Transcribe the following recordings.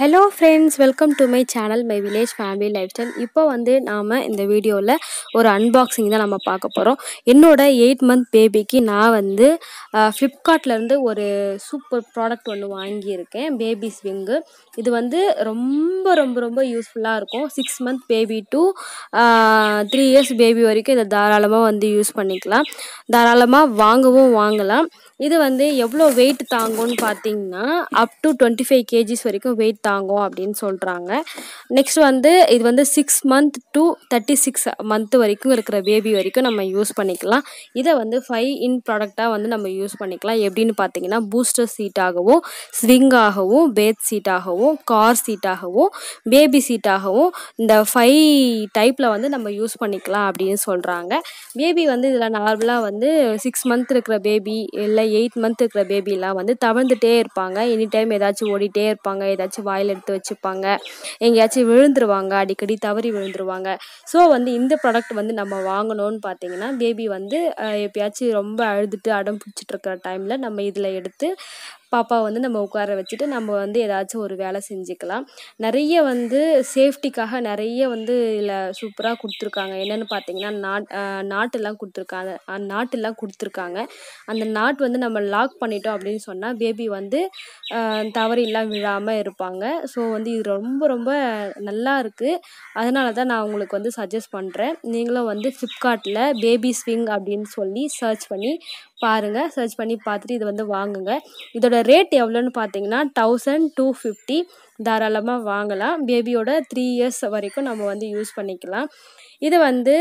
hello friends welcome to my channel my village family life style இப்போ வந்து நாம் இந்த வீடியோவில் ஒரு அன்பாக்சிங் தான் நம்ம பார்க்க போகிறோம் என்னோட எயிட் மந்த் பேபிக்கு நான் வந்து ஃப்ளிப்கார்ட்லேருந்து ஒரு சூப்பர் ப்ராடக்ட் ஒன்று வாங்கியிருக்கேன் பேபி ஸ்விங்கு இது வந்து ரொம்ப ரொம்ப ரொம்ப யூஸ்ஃபுல்லாக இருக்கும் six month baby to three years baby வரைக்கும் இதை தாராளமாக வந்து யூஸ் பண்ணிக்கலாம் தாராளமாக வாங்கவும் வாங்கலாம் இது வந்து எவ்வளோ வெயிட் தாங்கும்னு பார்த்தீங்கன்னா up to twenty five KGs வரைக்கும் வெயிட் தாங்கும் அப்படின்னு சொல்கிறாங்க நெக்ஸ்ட் வந்து இது வந்து six month to thirty six month வரைக்கும் இருக்கிற பேபி வரைக்கும் நம்ம யூஸ் பண்ணிக்கலாம் இதை வந்து ஃபைவ் இன் ப்ராடக்டாக வந்து நம்ம யூஸ் பண்ணிக்கலாம் எப்படின்னு பார்த்தீங்கன்னா பூஸ்டர் சீட்டாகவும் ஸ்விங்காகவும் பேத் சீட்டாகவும் கார் சீட்டாகவும் பேபி சீட்டாகவும் இந்த ஃபைவ் டைப்பில் வந்து நம்ம யூஸ் பண்ணிக்கலாம் அப்படின்னு சொல்கிறாங்க பேபி வந்து இதில் நார்மலாக வந்து சிக்ஸ் மந்த் இருக்கிற பேபி இல்லை எயிட் மந்த் இருக்கிற பேபிலாம் வந்து தவழ்ந்துட்டே இருப்பாங்க எனி டைம் ஏதாச்சும் ஓடிட்டே இருப்பாங்க ஏதாச்சும் வாயில் எடுத்து வச்சுப்பாங்க எங்கேயாச்சும் விழுந்துருவாங்க அடிக்கடி தவறி விழுந்துருவாங்க ஸோ வந்து இந்த ப்ராடக்ட் வந்து நம்ம வாங்கணும்னு பார்த்தீங்கன்னா பேபி வந்து எப்பயாச்சும் ரொம்ப அழுதுட்டு அடம் பிடிச்சிட்டு இருக்கிற டைமில் நம்ம இதில் எடுத்து பாப்பா வந்து நம்ம உட்கார வச்சுட்டு நம்ம வந்து ஏதாச்சும் ஒரு வேலை செஞ்சுக்கலாம் நிறைய வந்து சேஃப்டிக்காக நிறைய வந்து இதில் சூப்பராக கொடுத்துருக்காங்க என்னென்னு பார்த்தீங்கன்னா நாட் நாட்டெல்லாம் கொடுத்துருக்காங்க நாட்டெல்லாம் கொடுத்துருக்காங்க அந்த நாட் வந்து நம்ம லாக் பண்ணிட்டோம் அப்படின்னு சொன்னால் பேபி வந்து இல்லாமல் விழாமல் இருப்பாங்க ஸோ வந்து இது ரொம்ப ரொம்ப நல்லா இருக்குது அதனால தான் நான் உங்களுக்கு வந்து சஜஸ்ட் பண்ணுறேன் நீங்களும் வந்து ஃப்ளிப்கார்ட்டில் பேபி ஸ்விங் அப்படின்னு சொல்லி சர்ச் பண்ணி பாருங்கள் சர்ச் பண்ணி பார்த்துட்டு இது வந்து வாங்குங்க இதோட இதோட ரேட் எவ்வளோன்னு பார்த்தீங்கன்னா தௌசண்ட் டூ ஃபிஃப்டி தாராளமாக வாங்கலாம் பேபியோட த்ரீ இயர்ஸ் வரைக்கும் நம்ம வந்து யூஸ் பண்ணிக்கலாம் இது வந்து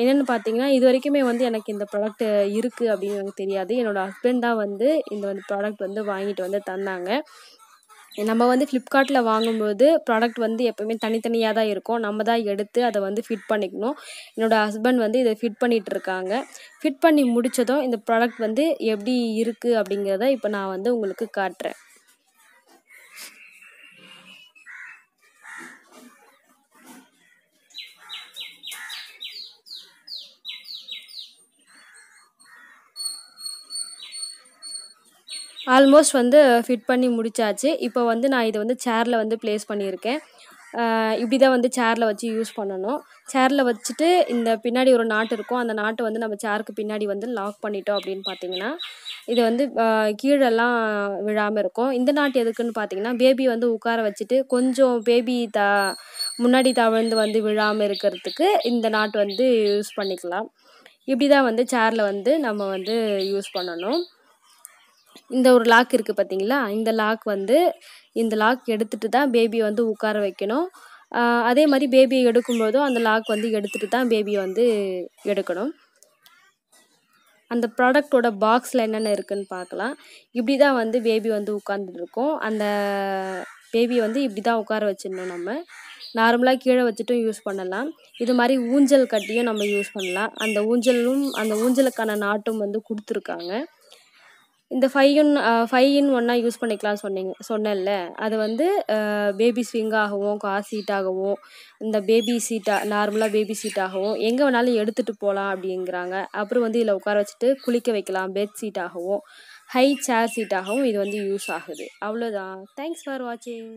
என்னென்னு பார்த்தீங்கன்னா இது வரைக்குமே வந்து எனக்கு இந்த ப்ராடக்ட் இருக்குது அப்படின்னு எனக்கு தெரியாது என்னோடய ஹஸ்பண்ட் தான் வந்து இந்த வந்து ப்ராடக்ட் வந்து வாங்கிட்டு வந்து தந்தாங்க நம்ம வந்து ஃப்ளிப்கார்ட்டில் வாங்கும்போது ப்ராடக்ட் வந்து எப்போயுமே தனித்தனியாக தான் இருக்கும் நம்ம தான் எடுத்து அதை வந்து ஃபிட் பண்ணிக்கணும் என்னோடய ஹஸ்பண்ட் வந்து இதை ஃபிட் இருக்காங்க ஃபிட் பண்ணி முடித்ததும் இந்த ப்ராடக்ட் வந்து எப்படி இருக்குது அப்படிங்கிறத இப்போ நான் வந்து உங்களுக்கு காட்டுறேன் ஆல்மோஸ்ட் வந்து ஃபிட் பண்ணி முடித்தாச்சு இப்போ வந்து நான் இதை வந்து சேரில் வந்து ப்ளேஸ் பண்ணியிருக்கேன் இப்படி தான் வந்து சேரில் வச்சு யூஸ் பண்ணணும் சேரில் வச்சுட்டு இந்த பின்னாடி ஒரு நாட்டு இருக்கும் அந்த நாட்டை வந்து நம்ம சேருக்கு பின்னாடி வந்து லாக் பண்ணிட்டோம் அப்படின்னு பார்த்தீங்கன்னா இது வந்து கீழெல்லாம் விழாமல் இருக்கும் இந்த நாட்டு எதுக்குன்னு பார்த்தீங்கன்னா பேபி வந்து உட்கார வச்சுட்டு கொஞ்சம் பேபி த முன்னாடி தவழ்ந்து வந்து விழாமல் இருக்கிறதுக்கு இந்த நாட்டு வந்து யூஸ் பண்ணிக்கலாம் இப்படி தான் வந்து சேரில் வந்து நம்ம வந்து யூஸ் பண்ணணும் இந்த ஒரு லாக் இருக்குது பார்த்தீங்களா இந்த லாக் வந்து இந்த லாக் எடுத்துகிட்டு தான் பேபியை வந்து உட்கார வைக்கணும் அதே மாதிரி பேபியை எடுக்கும்போதும் அந்த லாக் வந்து எடுத்துகிட்டு தான் பேபியை வந்து எடுக்கணும் அந்த ப்ராடக்டோட பாக்ஸில் என்னென்ன இருக்குதுன்னு பார்க்கலாம் இப்படி தான் வந்து பேபி வந்து உட்காந்துருக்கும் அந்த பேபியை வந்து இப்படி தான் உட்கார வச்சிடணும் நம்ம நார்மலாக கீழே வச்சுட்டும் யூஸ் பண்ணலாம் இது மாதிரி ஊஞ்சல் கட்டியும் நம்ம யூஸ் பண்ணலாம் அந்த ஊஞ்சலும் அந்த ஊஞ்சலுக்கான நாட்டும் வந்து கொடுத்துருக்காங்க இந்த ஃபைவ் இன் ஃபைவ் இன் ஒன்னாக யூஸ் பண்ணிக்கலாம்னு சொன்னீங்க சொன்னேன்ல அது வந்து பேபி ஸ்விங்காகவும் கார் சீட்டாகவும் இந்த பேபி சீட்டாக நார்மலாக பேபி சீட்டாகவும் எங்கே வேணாலும் எடுத்துகிட்டு போகலாம் அப்படிங்கிறாங்க அப்புறம் வந்து இதில் உட்கார வச்சுட்டு குளிக்க வைக்கலாம் பெட் சீட்டாகவும் ஹை சேர் சீட்டாகவும் இது வந்து யூஸ் ஆகுது அவ்வளோதான் தேங்க்ஸ் ஃபார் வாட்சிங்